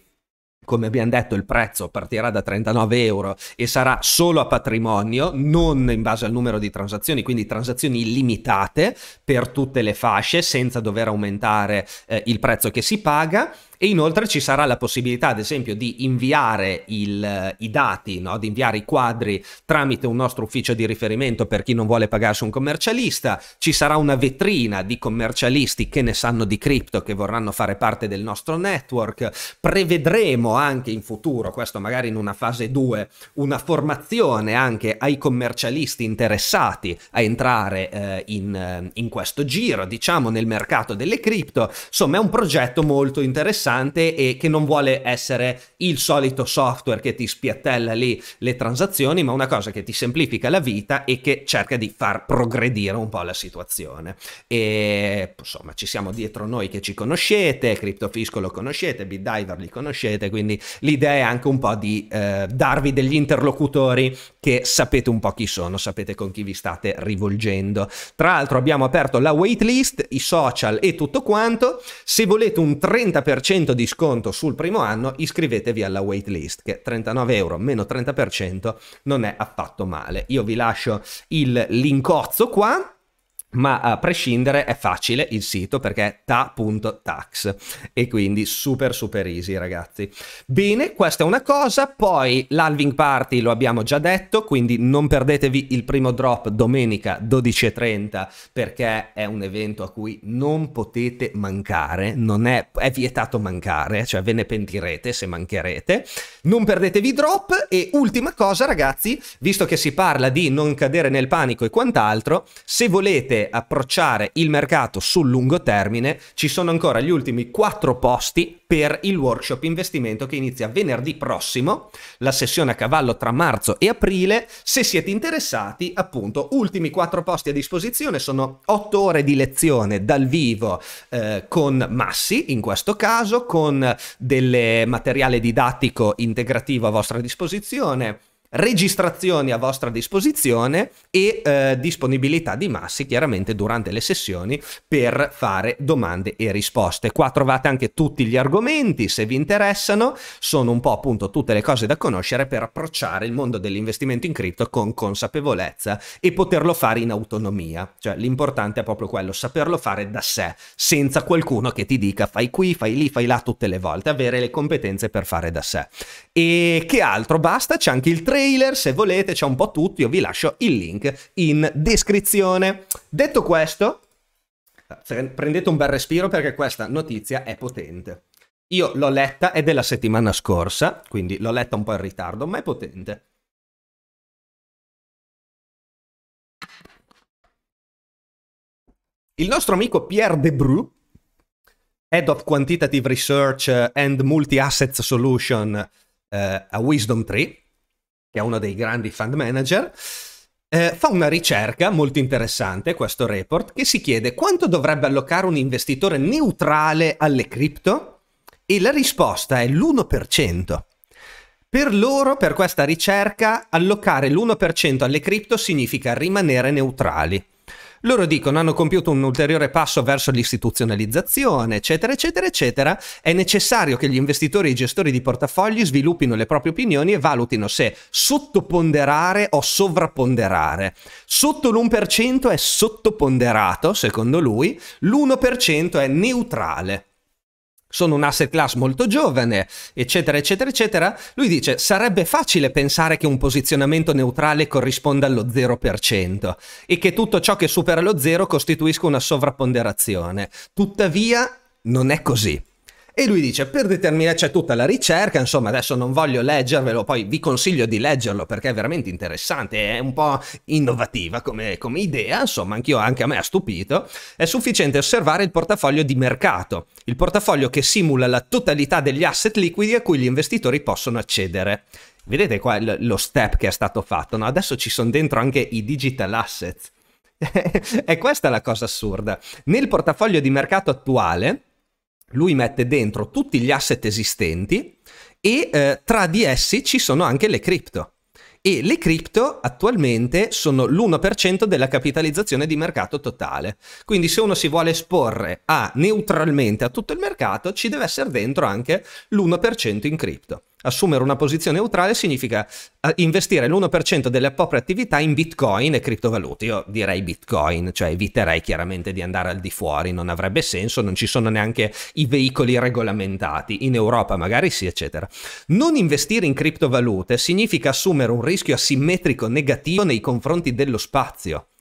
come abbiamo detto il prezzo partirà da 39 euro e sarà solo a patrimonio, non in base al numero di transazioni, quindi transazioni illimitate per tutte le fasce senza dover aumentare eh, il prezzo che si paga e inoltre ci sarà la possibilità ad esempio di inviare il, eh, i dati, no? di inviare i quadri tramite un nostro ufficio di riferimento per chi non vuole pagarsi un commercialista, ci sarà una vetrina di commercialisti che ne sanno di cripto, che vorranno fare parte del nostro network, prevedremo anche in futuro, questo magari in una fase 2, una formazione anche ai commercialisti interessati a entrare eh, in, eh, in questo giro, diciamo nel mercato delle cripto, insomma è un progetto molto interessante interessante e che non vuole essere il solito software che ti spiattella lì le transazioni, ma una cosa che ti semplifica la vita e che cerca di far progredire un po' la situazione. E insomma, ci siamo dietro noi che ci conoscete, CryptoFisco lo conoscete, BitDiver li conoscete, quindi l'idea è anche un po' di eh, darvi degli interlocutori che sapete un po' chi sono, sapete con chi vi state rivolgendo. Tra l'altro abbiamo aperto la waitlist, i social e tutto quanto. Se volete un 30% 10% di sconto sul primo anno, iscrivetevi alla waitlist che 39 euro meno 30% non è affatto male. Io vi lascio il linkozzo qua ma a prescindere è facile il sito perché è ta.tax e quindi super super easy ragazzi. Bene, questa è una cosa, poi l'alving party lo abbiamo già detto, quindi non perdetevi il primo drop domenica 12.30 perché è un evento a cui non potete mancare, non è, è vietato mancare, cioè ve ne pentirete se mancherete. Non perdetevi i drop e ultima cosa ragazzi, visto che si parla di non cadere nel panico e quant'altro, se volete approcciare il mercato sul lungo termine, ci sono ancora gli ultimi quattro posti per il workshop investimento che inizia venerdì prossimo, la sessione a cavallo tra marzo e aprile. Se siete interessati, appunto, ultimi quattro posti a disposizione sono otto ore di lezione dal vivo eh, con Massi, in questo caso, con del materiale didattico integrativo a vostra disposizione registrazioni a vostra disposizione e eh, disponibilità di Massi chiaramente durante le sessioni per fare domande e risposte. Qua trovate anche tutti gli argomenti se vi interessano, sono un po' appunto tutte le cose da conoscere per approcciare il mondo dell'investimento in cripto con consapevolezza e poterlo fare in autonomia, cioè l'importante è proprio quello, saperlo fare da sé, senza qualcuno che ti dica fai qui, fai lì, fai là tutte le volte, avere le competenze per fare da sé. E che altro? Basta, c'è anche il 3 trailer, se volete, c'è un po' tutto, io vi lascio il link in descrizione. Detto questo, prendete un bel respiro perché questa notizia è potente. Io l'ho letta, è della settimana scorsa, quindi l'ho letta un po' in ritardo, ma è potente. Il nostro amico Pierre Debru, Head of Quantitative Research and Multi-Assets Solution eh, a Wisdom Tree, che è uno dei grandi fund manager, eh, fa una ricerca molto interessante, questo report, che si chiede quanto dovrebbe allocare un investitore neutrale alle cripto e la risposta è l'1%. Per loro, per questa ricerca, allocare l'1% alle cripto significa rimanere neutrali. Loro dicono hanno compiuto un ulteriore passo verso l'istituzionalizzazione, eccetera, eccetera, eccetera. È necessario che gli investitori e i gestori di portafogli sviluppino le proprie opinioni e valutino se sottoponderare o sovrapponderare. Sotto l'1% è sottoponderato, secondo lui, l'1% è neutrale sono un asset class molto giovane, eccetera, eccetera, eccetera, lui dice sarebbe facile pensare che un posizionamento neutrale corrisponda allo 0% e che tutto ciò che supera lo 0 costituisca una sovrapponderazione. Tuttavia, non è così. E lui dice, per determinare, c'è tutta la ricerca, insomma adesso non voglio leggervelo, poi vi consiglio di leggerlo perché è veramente interessante, è un po' innovativa come, come idea, insomma anch'io, anche a me ha stupito, è sufficiente osservare il portafoglio di mercato, il portafoglio che simula la totalità degli asset liquidi a cui gli investitori possono accedere. Vedete qua lo step che è stato fatto, no? adesso ci sono dentro anche i digital assets. è questa la cosa assurda. Nel portafoglio di mercato attuale lui mette dentro tutti gli asset esistenti e eh, tra di essi ci sono anche le cripto. E le cripto attualmente sono l'1% della capitalizzazione di mercato totale. Quindi se uno si vuole esporre a, neutralmente a tutto il mercato, ci deve essere dentro anche l'1% in cripto. Assumere una posizione neutrale significa eh, investire l'1% delle proprie attività in bitcoin e criptovalute. Io direi bitcoin, cioè eviterei chiaramente di andare al di fuori, non avrebbe senso, non ci sono neanche i veicoli regolamentati, in Europa magari sì, eccetera. Non investire in criptovalute significa assumere un rischio asimmetrico negativo nei confronti dello spazio.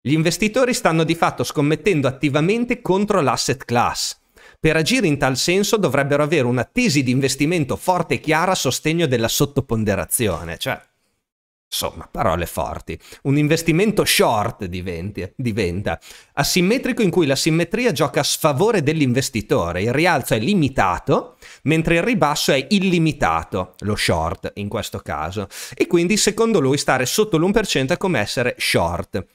Gli investitori stanno di fatto scommettendo attivamente contro l'asset class per agire in tal senso dovrebbero avere una tesi di investimento forte e chiara a sostegno della sottoponderazione, cioè Insomma, parole forti. Un investimento short diventi, diventa. Asimmetrico in cui la simmetria gioca a sfavore dell'investitore. Il rialzo è limitato, mentre il ribasso è illimitato, lo short in questo caso. E quindi, secondo lui, stare sotto l'1% è come essere short.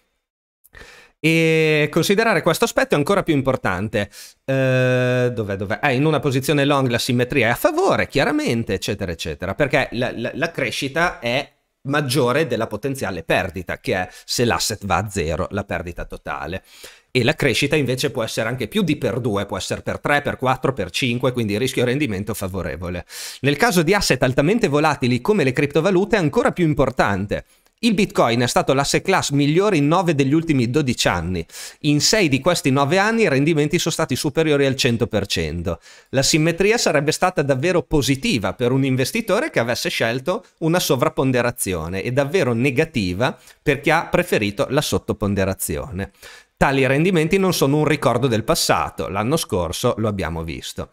E considerare questo aspetto è ancora più importante. Eh, dov'è, dov'è? Eh, in una posizione long la simmetria è a favore, chiaramente, eccetera, eccetera, perché la, la, la crescita è maggiore della potenziale perdita, che è se l'asset va a zero, la perdita totale. E la crescita invece può essere anche più di per 2, può essere per 3, per 4, per 5, quindi rischio rendimento favorevole. Nel caso di asset altamente volatili come le criptovalute è ancora più importante, il Bitcoin è stato l'asse class migliore in 9 degli ultimi 12 anni. In 6 di questi 9 anni i rendimenti sono stati superiori al 100%. La simmetria sarebbe stata davvero positiva per un investitore che avesse scelto una sovrapponderazione e davvero negativa per chi ha preferito la sottoponderazione. Tali rendimenti non sono un ricordo del passato, l'anno scorso lo abbiamo visto.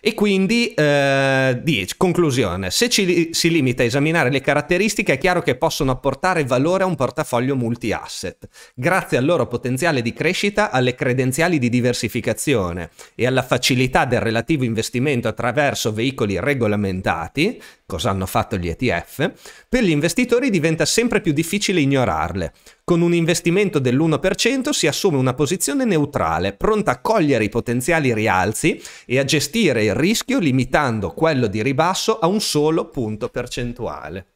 E quindi, eh, di, conclusione, se ci si limita a esaminare le caratteristiche è chiaro che possono apportare valore a un portafoglio multi-asset, grazie al loro potenziale di crescita, alle credenziali di diversificazione e alla facilità del relativo investimento attraverso veicoli regolamentati, cosa hanno fatto gli ETF, per gli investitori diventa sempre più difficile ignorarle. Con un investimento dell'1% si assume una posizione neutrale, pronta a cogliere i potenziali rialzi e a gestire il rischio limitando quello di ribasso a un solo punto percentuale.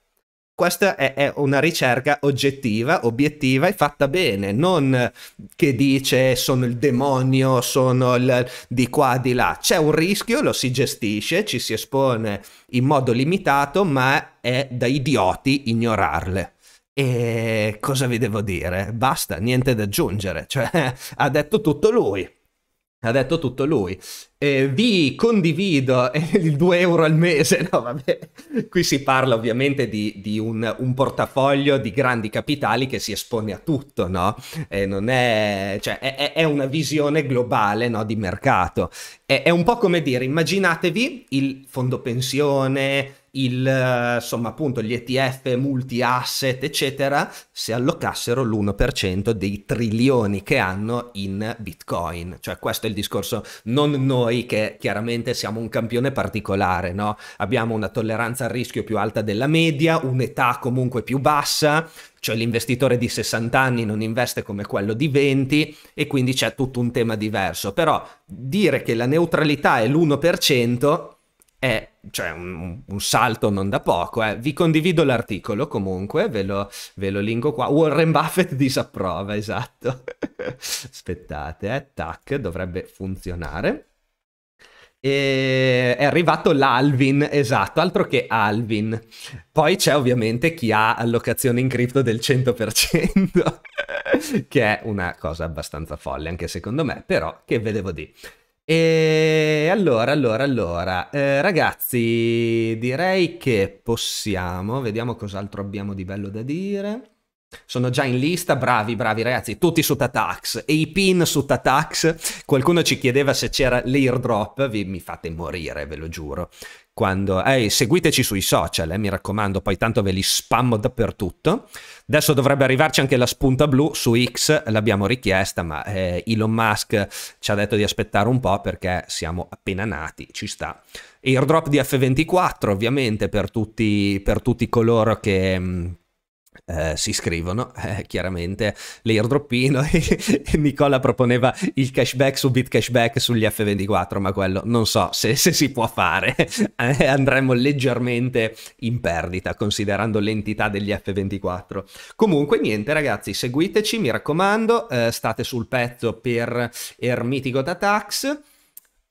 Questa è, è una ricerca oggettiva, obiettiva e fatta bene, non che dice sono il demonio, sono il, di qua, di là. C'è un rischio, lo si gestisce, ci si espone in modo limitato, ma è da idioti ignorarle. E cosa vi devo dire? Basta, niente da aggiungere, cioè ha detto tutto lui. Ha detto tutto lui. Eh, vi condivido eh, il 2 euro al mese. No, vabbè. Qui si parla ovviamente di, di un, un, portafoglio di grandi capitali che si espone a tutto, no? Eh, è, cioè, è, è, una visione globale no, di mercato. È, è un po' come dire, immaginatevi il fondo pensione, il, eh, insomma, appunto, gli ETF multi-asset, eccetera, se allocassero l'1% dei trilioni che hanno in Bitcoin. Cioè, questo è il discorso, non noi che chiaramente siamo un campione particolare, no? Abbiamo una tolleranza al rischio più alta della media, un'età comunque più bassa, cioè l'investitore di 60 anni non investe come quello di 20 e quindi c'è tutto un tema diverso. Però dire che la neutralità è l'1% è cioè, un, un, salto non da poco. Eh. Vi condivido l'articolo comunque, ve lo, ve lo lingo qua. Warren Buffett disapprova, esatto. Aspettate, eh. tac, dovrebbe funzionare. E è arrivato l'Alvin, esatto, altro che Alvin. Poi c'è ovviamente chi ha allocazione in cripto del 100%, che è una cosa abbastanza folle anche secondo me, però che ve devo dire. E allora, allora, allora, eh, ragazzi, direi che possiamo, vediamo cos'altro abbiamo di bello da dire. Sono già in lista, bravi, bravi ragazzi, tutti su Tatax e i pin su Tatax. Qualcuno ci chiedeva se c'era l'airdrop, vi mi fate morire, ve lo giuro quando... Eh, seguiteci sui social, eh, mi raccomando, poi tanto ve li spammo dappertutto. Adesso dovrebbe arrivarci anche la spunta blu su X, l'abbiamo richiesta, ma eh, Elon Musk ci ha detto di aspettare un po' perché siamo appena nati, ci sta. Airdrop di F24 ovviamente per tutti, per tutti coloro che... Mh, mm, eh, si iscrivono, eh, chiaramente l'airdroppino e, e Nicola proponeva il cashback su Bitcashback sugli F24, ma quello non so se, se si può fare, eh, andremo leggermente in perdita considerando l'entità degli F24. Comunque niente ragazzi, seguiteci, mi raccomando, eh, state sul pezzo per Ermitico da Tax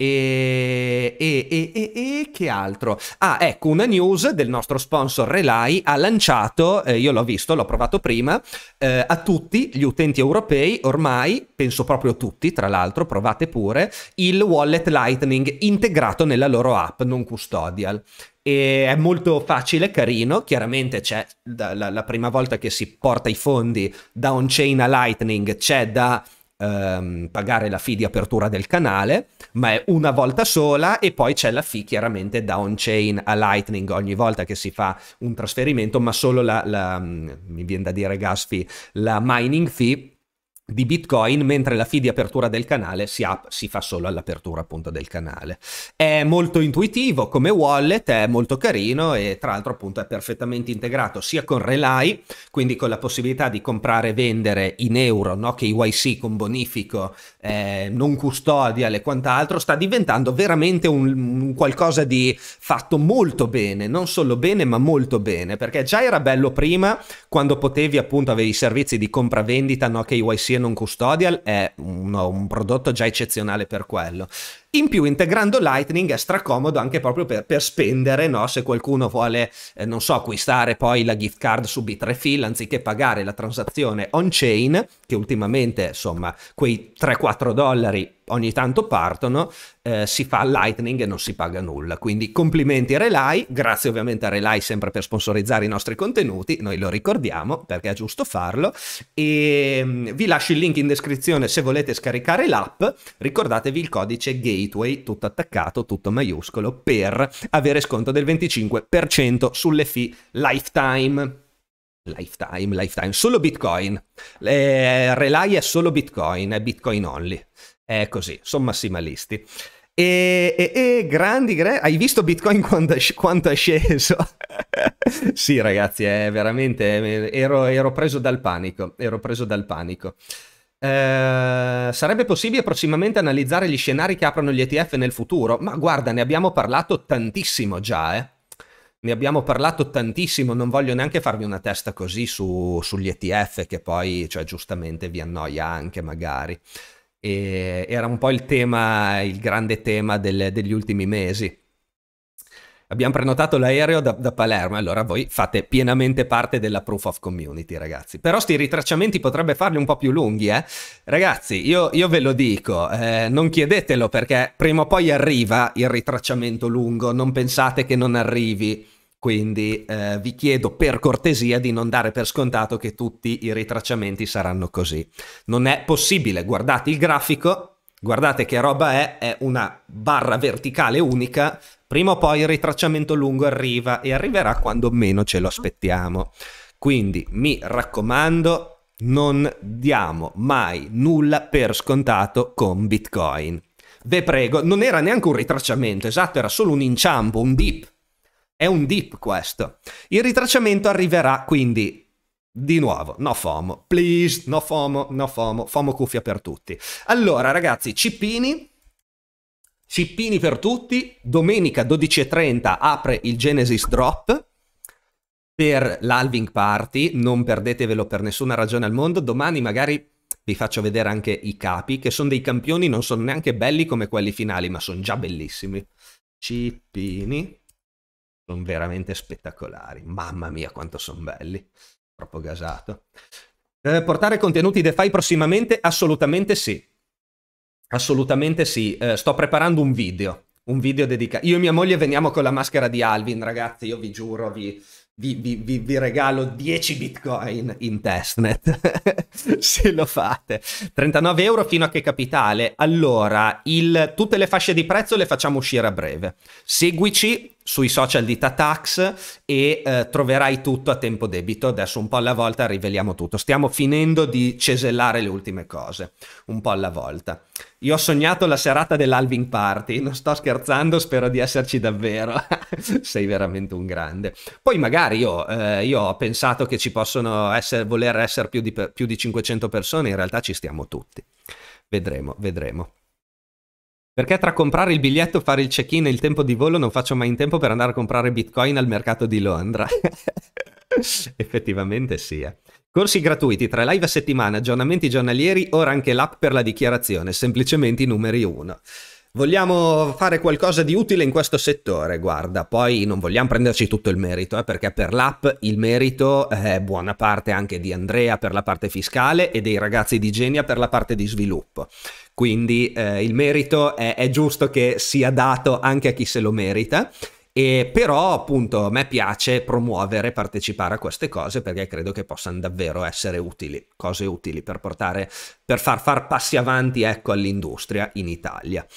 e, e, e, e, che altro? Ah, ecco una news del nostro sponsor Relay ha lanciato, eh, io l'ho visto, l'ho provato prima, eh, a tutti gli utenti europei, ormai, penso proprio tutti, tra l'altro, provate pure, il wallet Lightning integrato nella loro app non custodial. E è molto facile, carino, chiaramente c'è da, la, la prima volta che si porta i fondi da on-chain a Lightning, c'è da ehm, pagare la fee di apertura del canale, ma è una volta sola e poi c'è la fee chiaramente da on-chain a Lightning ogni volta che si fa un trasferimento, ma solo la, la mm, mi viene da dire gas fee, la mining fee di Bitcoin, mentre la fee di apertura del canale si, ha, si fa solo all'apertura appunto del canale. È molto intuitivo come wallet, è molto carino e tra l'altro appunto è perfettamente integrato sia con Relay, quindi con la possibilità di comprare e vendere in euro, no? KYC con bonifico, eh, non custodial e quant'altro, sta diventando veramente un, un qualcosa di fatto molto bene, non solo bene ma molto bene, perché già era bello prima quando potevi appunto avere i servizi di compravendita, no? KYC non custodial è un, un prodotto già eccezionale per quello. In più, integrando Lightning è stracomodo anche proprio per, per spendere, no? se qualcuno vuole, eh, non so, acquistare poi la gift card su B3Fill anziché pagare la transazione on-chain, che ultimamente, insomma, quei 3-4 dollari ogni tanto partono, eh, si fa Lightning e non si paga nulla. Quindi complimenti Relay, grazie ovviamente a Relay sempre per sponsorizzare i nostri contenuti, noi lo ricordiamo perché è giusto farlo. E ehm, vi lascio il link in descrizione se volete scaricare l'app, ricordatevi il codice GAME Gateway, tutto attaccato, tutto maiuscolo, per avere sconto del 25% sulle fee lifetime. Lifetime, lifetime, solo Bitcoin. Eh, Relay è solo Bitcoin, è Bitcoin only. È così, sono massimalisti. E, e, e, grandi, gra- hai visto Bitcoin quanto, quanto è sceso? sì, ragazzi, è veramente. Ero, ero, preso dal panico. Ero preso dal panico. Eh, sarebbe possibile prossimamente analizzare gli scenari che aprono gli ETF nel futuro? Ma guarda, ne abbiamo parlato tantissimo già, eh. Ne abbiamo parlato tantissimo, non voglio neanche farvi una testa così su, sugli ETF che poi, cioè, giustamente vi annoia anche magari. E era un po' il tema, il grande tema del, degli ultimi mesi abbiamo prenotato l'aereo da, da, Palermo, allora voi fate pienamente parte della proof of community, ragazzi. Però sti ritracciamenti potrebbe farli un po' più lunghi, eh. Ragazzi, io, io ve lo dico, eh, non chiedetelo perché prima o poi arriva il ritracciamento lungo, non pensate che non arrivi. Quindi eh, vi chiedo per cortesia di non dare per scontato che tutti i ritracciamenti saranno così. Non è possibile, guardate il grafico, Guardate che roba è, è una barra verticale unica, prima o poi il ritracciamento lungo arriva e arriverà quando meno ce lo aspettiamo. Quindi mi raccomando, non diamo mai nulla per scontato con Bitcoin. Ve prego, non era neanche un ritracciamento, esatto, era solo un inciampo, un dip. È un dip questo. Il ritracciamento arriverà quindi di nuovo, no FOMO, please, no FOMO, no FOMO, FOMO cuffia per tutti. Allora ragazzi, Cippini, Cippini per tutti, domenica 12.30 apre il Genesis Drop per l'Alving Party, non perdetevelo per nessuna ragione al mondo, domani magari vi faccio vedere anche i capi, che sono dei campioni, non sono neanche belli come quelli finali, ma sono già bellissimi. Cippini, sono veramente spettacolari, mamma mia quanto sono belli troppo gasato. Eh, portare contenuti DeFi prossimamente? Assolutamente sì. Assolutamente sì. Eh, sto preparando un video, un video dedicato. Io e mia moglie veniamo con la maschera di Alvin, ragazzi, io vi giuro, vi, vi, vi, vi regalo 10 bitcoin in testnet se lo fate. 39 euro fino a che capitale? Allora, il, tutte le fasce di prezzo le facciamo uscire a breve. Seguici sui social di Tatax e eh, troverai tutto a tempo debito. Adesso un po' alla volta riveliamo tutto. Stiamo finendo di cesellare le ultime cose, un po' alla volta. Io ho sognato la serata dell'Alving Party, non sto scherzando, spero di esserci davvero. Sei veramente un grande. Poi magari io, eh, io ho pensato che ci possono essere, voler essere più di, più di 500 persone, in realtà ci stiamo tutti. Vedremo, vedremo. Perché tra comprare il biglietto, fare il check-in e il tempo di volo non faccio mai in tempo per andare a comprare bitcoin al mercato di Londra. Effettivamente sì. Eh. Corsi gratuiti, tre live a settimana, aggiornamenti giornalieri, ora anche l'app per la dichiarazione, semplicemente i numeri 1. Vogliamo fare qualcosa di utile in questo settore, guarda, poi non vogliamo prenderci tutto il merito, eh, perché per l'app il merito è buona parte anche di Andrea per la parte fiscale e dei ragazzi di Genia per la parte di sviluppo. Quindi eh, il merito è, è giusto che sia dato anche a chi se lo merita. E però appunto a me piace promuovere, e partecipare a queste cose perché credo che possano davvero essere utili, cose utili per portare, per far far passi avanti ecco, all'industria in Italia.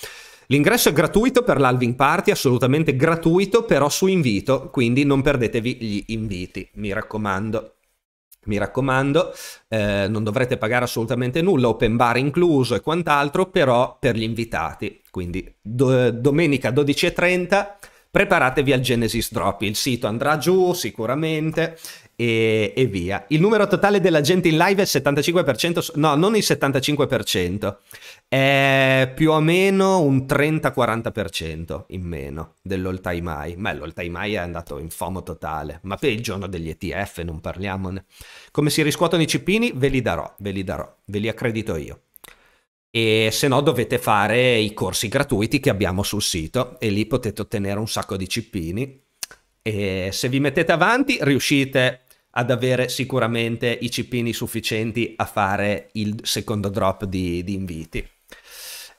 L'ingresso è gratuito per l'Alving Party, assolutamente gratuito, però su invito, quindi non perdetevi gli inviti, mi raccomando. Mi raccomando, eh, non dovrete pagare assolutamente nulla, open bar incluso e quant'altro, però per gli invitati. Quindi do domenica 12.30 preparatevi al Genesis Drop, il sito andrà giù sicuramente e, e via. Il numero totale della gente in live è il 75%, no, non il 75%, è più o meno un 30-40% in meno dell'all time high, ma l'all time high è andato in fomo totale, ma per il giorno degli ETF non parliamone. Come si riscuotono i cipini? Ve li darò, ve li darò, ve li accredito io e se no dovete fare i corsi gratuiti che abbiamo sul sito e lì potete ottenere un sacco di cippini e se vi mettete avanti riuscite ad avere sicuramente i cippini sufficienti a fare il secondo drop di, di inviti.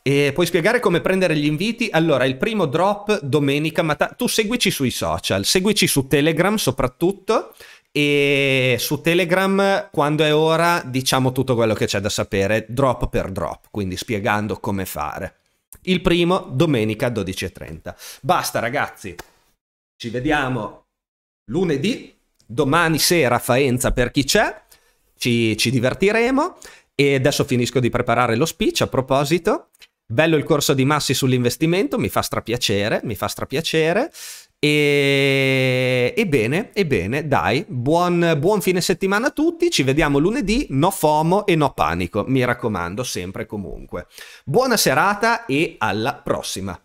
E puoi spiegare come prendere gli inviti? Allora, il primo drop domenica, ma tu seguici sui social, seguici su Telegram soprattutto, e su Telegram quando è ora diciamo tutto quello che c'è da sapere drop per drop, quindi spiegando come fare. Il primo domenica 12.30. Basta ragazzi, ci vediamo lunedì, domani sera a Faenza per chi c'è, ci, ci divertiremo e adesso finisco di preparare lo speech a proposito. Bello il corso di Massi sull'investimento, mi fa strapiacere, mi fa strapiacere. E, ebbene, ebbene, dai, buon, buon fine settimana a tutti, ci vediamo lunedì, no FOMO e no panico, mi raccomando sempre e comunque. Buona serata e alla prossima!